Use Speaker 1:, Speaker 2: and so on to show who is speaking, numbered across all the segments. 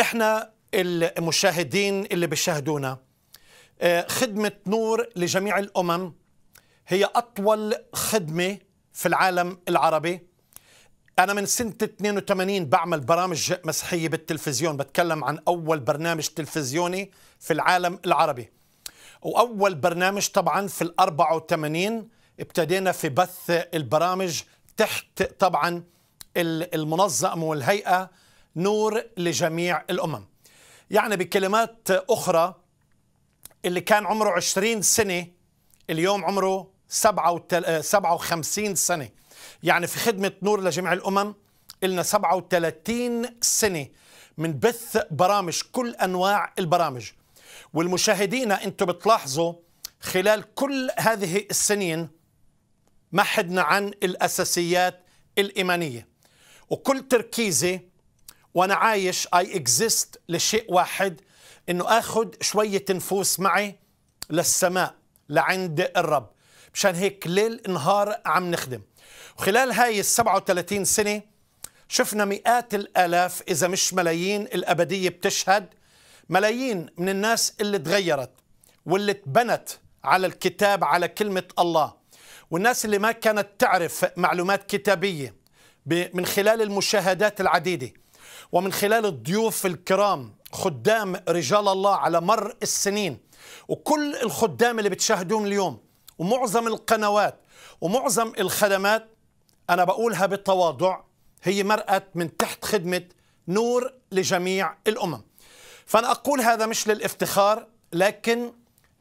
Speaker 1: احنا المشاهدين اللي بيشاهدونا آه، خدمة نور لجميع الأمم هي أطول خدمة في العالم العربي أنا من سنة 82 بعمل برامج مسيحية بالتلفزيون بتكلم عن أول برنامج تلفزيوني في العالم العربي وأول برنامج طبعا في ال 84 ابتدينا في بث البرامج تحت طبعا المنظمة والهيئة نور لجميع الأمم يعني بكلمات أخرى اللي كان عمره 20 سنة اليوم عمره 57 سنة يعني في خدمة نور لجميع الأمم إلنا 37 سنة من بث برامج كل أنواع البرامج والمشاهدين أنتم بتلاحظوا خلال كل هذه السنين ما حدنا عن الأساسيات الإيمانية وكل تركيزي وانا عايش اي اكزيست لشيء واحد انه اخذ شويه نفوس معي للسماء لعند الرب مشان هيك ليل نهار عم نخدم وخلال هاي ال 37 سنه شفنا مئات الالاف اذا مش ملايين الابديه بتشهد ملايين من الناس اللي تغيرت واللي تبنت على الكتاب على كلمه الله والناس اللي ما كانت تعرف معلومات كتابيه من خلال المشاهدات العديده ومن خلال الضيوف الكرام خدام رجال الله على مر السنين وكل الخدام اللي بتشاهدوهم اليوم ومعظم القنوات ومعظم الخدمات أنا بقولها بالتواضع هي مرأة من تحت خدمة نور لجميع الأمم فأنا أقول هذا مش للافتخار لكن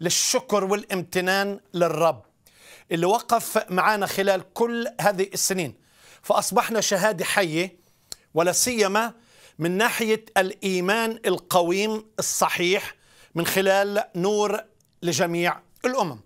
Speaker 1: للشكر والامتنان للرب اللي وقف معنا خلال كل هذه السنين فأصبحنا شهادة حية ولا سيما من ناحيه الايمان القويم الصحيح من خلال نور لجميع الامم